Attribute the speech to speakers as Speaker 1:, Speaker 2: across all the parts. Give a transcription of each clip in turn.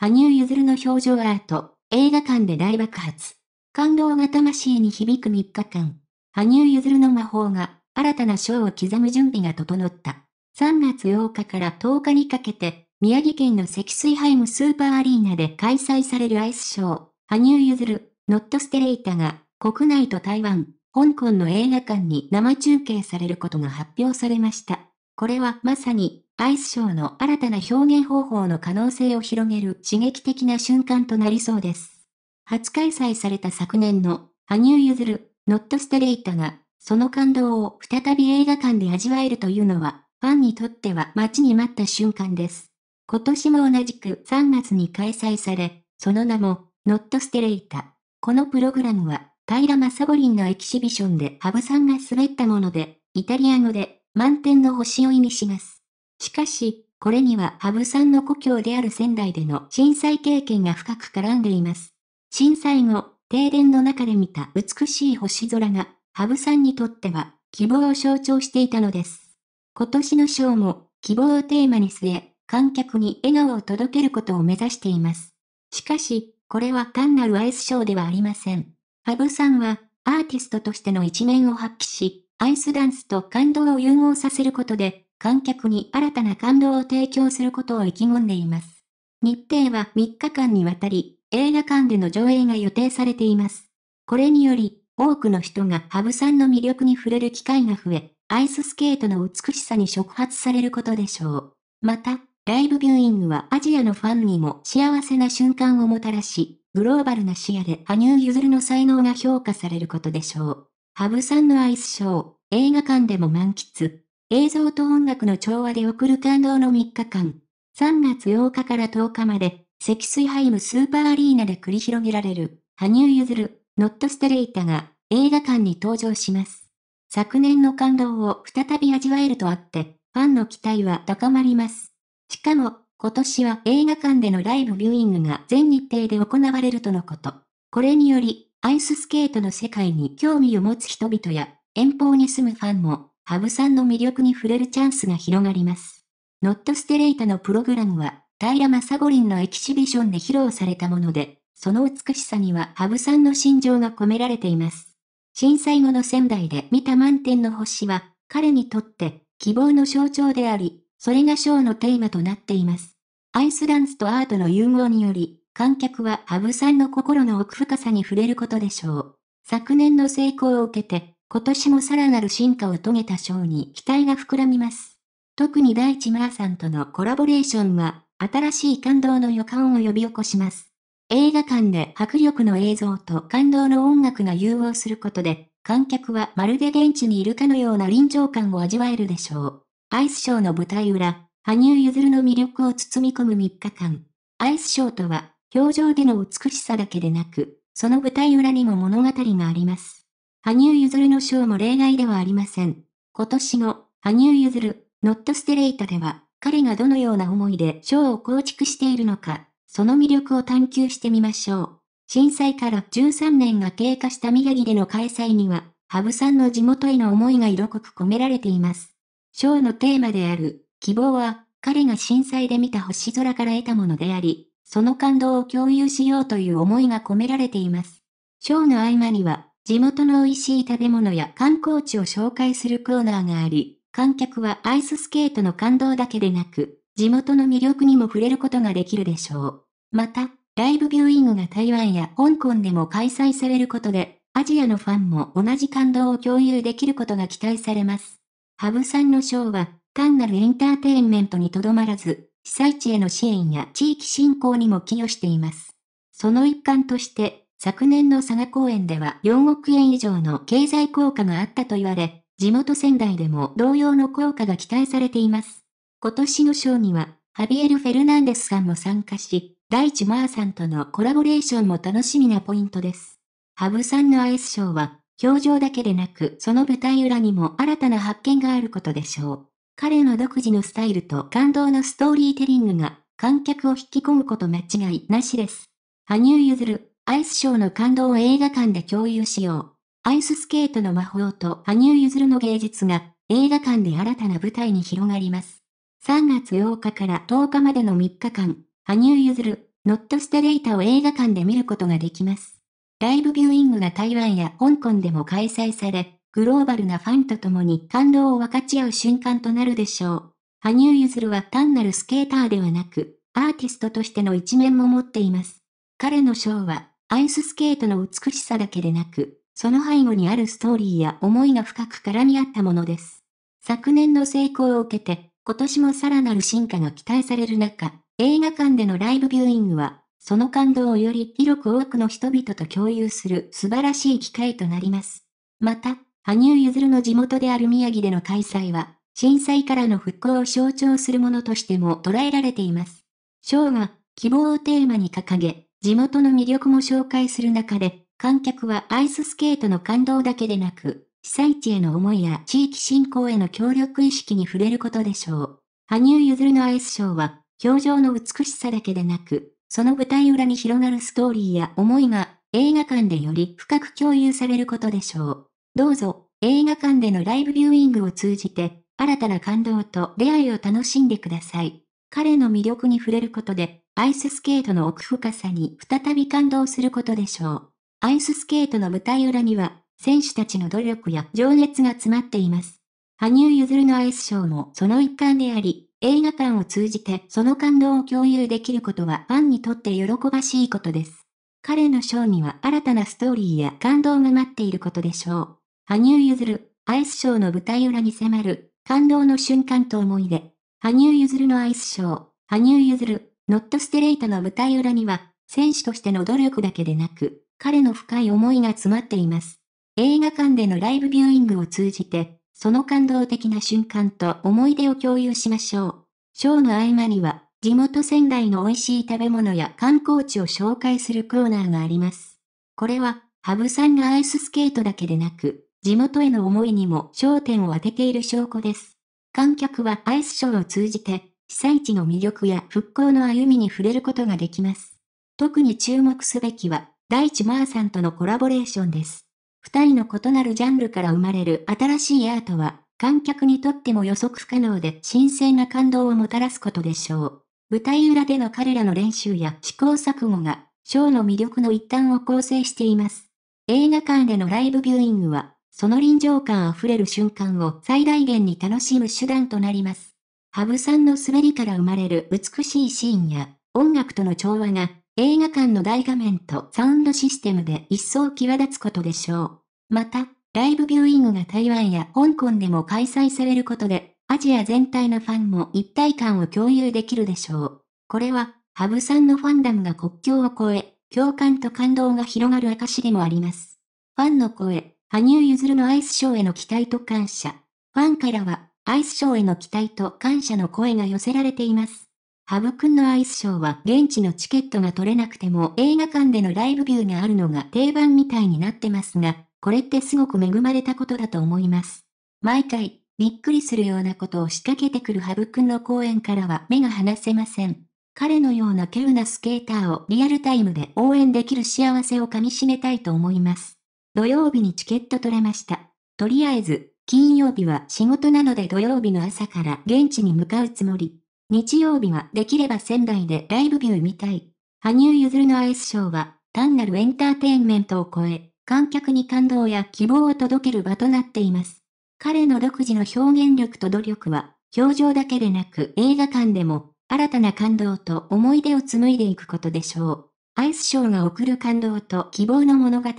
Speaker 1: 羽生結弦の表情アート、映画館で大爆発。感動が魂に響く3日間。羽生結弦の魔法が、新たな章を刻む準備が整った。3月8日から10日にかけて、宮城県の積水ハイムスーパーアリーナで開催されるアイスショー、羽生結弦、ノットステレイタが、国内と台湾、香港の映画館に生中継されることが発表されました。これはまさに、アイスショーの新たな表現方法の可能性を広げる刺激的な瞬間となりそうです。初開催された昨年の、羽生結弦、ノットステレイトが、その感動を再び映画館で味わえるというのは、ファンにとっては待ちに待った瞬間です。今年も同じく3月に開催され、その名も、ノットステレイタ。このプログラムは、平正五輪のエキシビションで羽生さんが滑ったもので、イタリア語で満点の星を意味します。しかし、これには羽生さんの故郷である仙台での震災経験が深く絡んでいます。震災後、停電の中で見た美しい星空が、羽生さんにとっては希望を象徴していたのです。今年のショーも希望をテーマに据え、観客に笑顔を届けることを目指しています。しかし、これは単なるアイスショーではありません。羽生さんはアーティストとしての一面を発揮し、アイスダンスと感動を融合させることで、観客に新たな感動を提供することを意気込んでいます。日程は3日間にわたり、映画館での上映が予定されています。これにより、多くの人がハブさんの魅力に触れる機会が増え、アイススケートの美しさに触発されることでしょう。また、ライブビューイングはアジアのファンにも幸せな瞬間をもたらし、グローバルな視野で羽生結弦の才能が評価されることでしょう。ハブさんのアイスショー、映画館でも満喫。映像と音楽の調和で送る感動の3日間。3月8日から10日まで、積水ハイムスーパーアリーナで繰り広げられる、羽生結弦、ノットステレイタが映画館に登場します。昨年の感動を再び味わえるとあって、ファンの期待は高まります。しかも、今年は映画館でのライブビューイングが全日程で行われるとのこと。これにより、アイススケートの世界に興味を持つ人々や、遠方に住むファンも、羽生さんの魅力に触れるチャンスが広がります。ノットステレイタのプログラムは、平ゴ五輪のエキシビションで披露されたもので、その美しさには羽生さんの心情が込められています。震災後の仙台で見た満天の星は、彼にとって希望の象徴であり、それがショーのテーマとなっています。アイスダンスとアートの融合により、観客は羽生さんの心の奥深さに触れることでしょう。昨年の成功を受けて、今年もさらなる進化を遂げたショーに期待が膨らみます。特に大地マーさんとのコラボレーションは、新しい感動の予感を呼び起こします。映画館で迫力の映像と感動の音楽が融合することで、観客はまるで現地にいるかのような臨場感を味わえるでしょう。アイスショーの舞台裏、羽生結弦の魅力を包み込む3日間。アイスショーとは、表情での美しさだけでなく、その舞台裏にも物語があります。羽生結弦の賞も例外ではありません。今年の、羽生結弦、ノットステレイトでは、彼がどのような思いで賞を構築しているのか、その魅力を探求してみましょう。震災から13年が経過した宮城での開催には、羽生さんの地元への思いが色濃く込められています。賞のテーマである、希望は、彼が震災で見た星空から得たものであり、その感動を共有しようという思いが込められています。ショーの合間には、地元の美味しい食べ物や観光地を紹介するコーナーがあり、観客はアイススケートの感動だけでなく、地元の魅力にも触れることができるでしょう。また、ライブビューイングが台湾や香港でも開催されることで、アジアのファンも同じ感動を共有できることが期待されます。ハブさんのショーは、単なるエンターテインメントにとどまらず、被災地への支援や地域振興にも寄与しています。その一環として、昨年の佐賀公演では4億円以上の経済効果があったと言われ、地元仙台でも同様の効果が期待されています。今年のショーには、ハビエル・フェルナンデスさんも参加し、大地マーさんとのコラボレーションも楽しみなポイントです。ハブさんのアイスショーは、表情だけでなく、その舞台裏にも新たな発見があることでしょう。彼の独自のスタイルと感動のストーリーテリングが、観客を引き込むこと間違いなしです。羽生結弦、アイスショーの感動を映画館で共有しよう。アイススケートの魔法と羽生結弦の芸術が映画館で新たな舞台に広がります。3月8日から10日までの3日間、羽生結弦、ノットステレイタを映画館で見ることができます。ライブビューイングが台湾や香港でも開催され、グローバルなファンと共に感動を分かち合う瞬間となるでしょう。羽生結弦は単なるスケーターではなく、アーティストとしての一面も持っています。彼のショーはアイススケートの美しさだけでなく、その背後にあるストーリーや思いが深く絡み合ったものです。昨年の成功を受けて、今年もさらなる進化が期待される中、映画館でのライブビューイングは、その感動をより広く多くの人々と共有する素晴らしい機会となります。また、羽生結弦の地元である宮城での開催は、震災からの復興を象徴するものとしても捉えられています。ショーが希望をテーマに掲げ、地元の魅力も紹介する中で、観客はアイススケートの感動だけでなく、被災地への思いや地域振興への協力意識に触れることでしょう。羽生結弦のアイスショーは、表情の美しさだけでなく、その舞台裏に広がるストーリーや思いが映画館でより深く共有されることでしょう。どうぞ映画館でのライブビューイングを通じて新たな感動と出会いを楽しんでください。彼の魅力に触れることで、アイススケートの奥深さに再び感動することでしょう。アイススケートの舞台裏には、選手たちの努力や情熱が詰まっています。羽生結弦のアイスショーもその一環であり、映画館を通じてその感動を共有できることはファンにとって喜ばしいことです。彼のショーには新たなストーリーや感動が待っていることでしょう。羽生結弦、アイスショーの舞台裏に迫る感動の瞬間と思い出。羽生結弦のアイスショー、羽生結弦、ノットステレイトの舞台裏には、選手としての努力だけでなく、彼の深い思いが詰まっています。映画館でのライブビューイングを通じて、その感動的な瞬間と思い出を共有しましょう。ショーの合間には、地元仙台の美味しい食べ物や観光地を紹介するコーナーがあります。これは、羽生さんがアイススケートだけでなく、地元への思いにも焦点を当てている証拠です。観客はアイスショーを通じて、被災地の魅力や復興の歩みに触れることができます。特に注目すべきは、大地マーさんとのコラボレーションです。二人の異なるジャンルから生まれる新しいアートは、観客にとっても予測不可能で新鮮な感動をもたらすことでしょう。舞台裏での彼らの練習や試行錯誤が、ショーの魅力の一端を構成しています。映画館でのライブビューイングは、その臨場感あふれる瞬間を最大限に楽しむ手段となります。羽生さんの滑りから生まれる美しいシーンや音楽との調和が映画館の大画面とサウンドシステムで一層際立つことでしょう。また、ライブビューイングが台湾や香港でも開催されることで、アジア全体のファンも一体感を共有できるでしょう。これは、羽生さんのファンダムが国境を越え、共感と感動が広がる証でもあります。ファンの声、羽生結弦のアイスショーへの期待と感謝。ファンからは、アイスショーへの期待と感謝の声が寄せられています。ハブくんのアイスショーは現地のチケットが取れなくても映画館でのライブビューがあるのが定番みたいになってますが、これってすごく恵まれたことだと思います。毎回、びっくりするようなことを仕掛けてくるハブくんの公演からは目が離せません。彼のような稀有なスケーターをリアルタイムで応援できる幸せをかみしめたいと思います。土曜日にチケット取れました。とりあえず、金曜日は仕事なので土曜日の朝から現地に向かうつもり。日曜日はできれば仙台でライブビュー見たい。羽生結弦のアイスショーは、単なるエンターテインメントを超え、観客に感動や希望を届ける場となっています。彼の独自の表現力と努力は、表情だけでなく映画館でも、新たな感動と思い出を紡いでいくことでしょう。アイスショーが送る感動と希望の物語。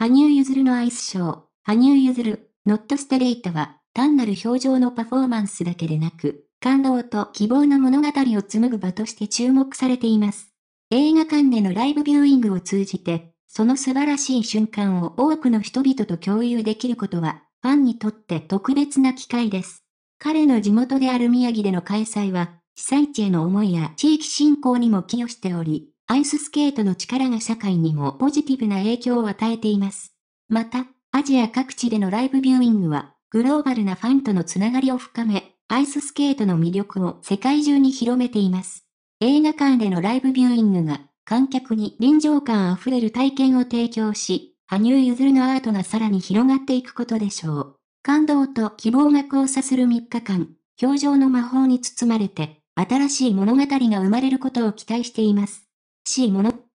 Speaker 1: 羽生結弦のアイスショー、羽生結弦、ノットステレイトは、単なる表情のパフォーマンスだけでなく、感動と希望の物語を紡ぐ場として注目されています。映画館でのライブビューイングを通じて、その素晴らしい瞬間を多くの人々と共有できることは、ファンにとって特別な機会です。彼の地元である宮城での開催は、被災地への思いや地域振興にも寄与しており、アイススケートの力が社会にもポジティブな影響を与えています。また、アジア各地でのライブビューイングは、グローバルなファンとのつながりを深め、アイススケートの魅力を世界中に広めています。映画館でのライブビューイングが、観客に臨場感あふれる体験を提供し、羽生結弦のアートがさらに広がっていくことでしょう。感動と希望が交差する3日間、表情の魔法に包まれて、新しい物語が生まれることを期待しています。しいもの。